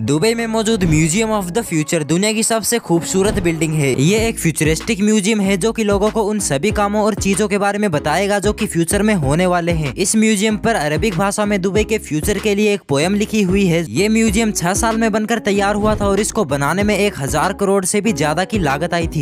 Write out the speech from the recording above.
Dubai में मौजूद museum of the future दुनिया की सबसे खूबसूरत बिल्डिंग है ये एक फ्यूचरिस्टिक म्यूजियम है जो कि लोगों को उन सभी कामों और चीजों के बारे में बताएगा जो कि फ्यूचर में होने वाले हैं इस म्यूजियम पर अरबिक भाषा में दुबई के फ्यूचर के लिए एक पोयम लिखी हुई है ये म्यूजियम छह साल में बनकर तैयार हुआ था और इसको बनाने में एक हजार करोड़ से भी ज्यादा की लागत आई थी